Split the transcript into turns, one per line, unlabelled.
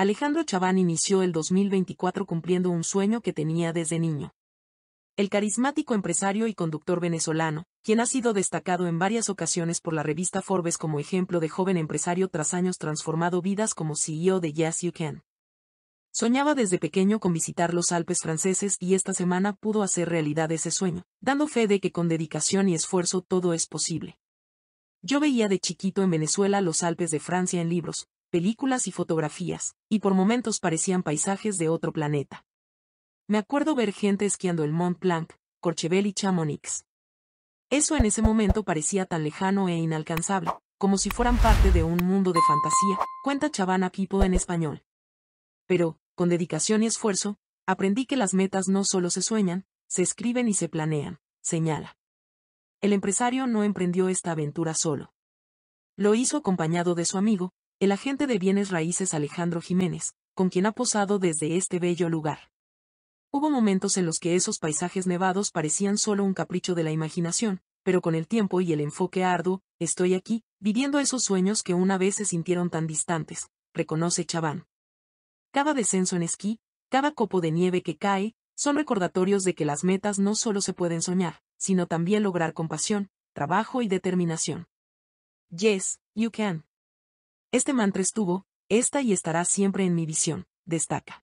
Alejandro Chaván inició el 2024 cumpliendo un sueño que tenía desde niño. El carismático empresario y conductor venezolano, quien ha sido destacado en varias ocasiones por la revista Forbes como ejemplo de joven empresario tras años transformado vidas como CEO de Yes You Can. Soñaba desde pequeño con visitar los Alpes franceses y esta semana pudo hacer realidad ese sueño, dando fe de que con dedicación y esfuerzo todo es posible. Yo veía de chiquito en Venezuela los Alpes de Francia en libros, películas y fotografías, y por momentos parecían paisajes de otro planeta. Me acuerdo ver gente esquiando el Mont Blanc, Corchevel y Chamonix. Eso en ese momento parecía tan lejano e inalcanzable, como si fueran parte de un mundo de fantasía, cuenta Chavana Pipo en español. Pero, con dedicación y esfuerzo, aprendí que las metas no solo se sueñan, se escriben y se planean, señala. El empresario no emprendió esta aventura solo. Lo hizo acompañado de su amigo, el agente de bienes raíces Alejandro Jiménez, con quien ha posado desde este bello lugar. Hubo momentos en los que esos paisajes nevados parecían solo un capricho de la imaginación, pero con el tiempo y el enfoque arduo, estoy aquí, viviendo esos sueños que una vez se sintieron tan distantes, reconoce Chaván. Cada descenso en esquí, cada copo de nieve que cae, son recordatorios de que las metas no solo se pueden soñar, sino también lograr con pasión, trabajo y determinación. Yes, you can. Este mantra estuvo, está y estará siempre en mi visión, destaca.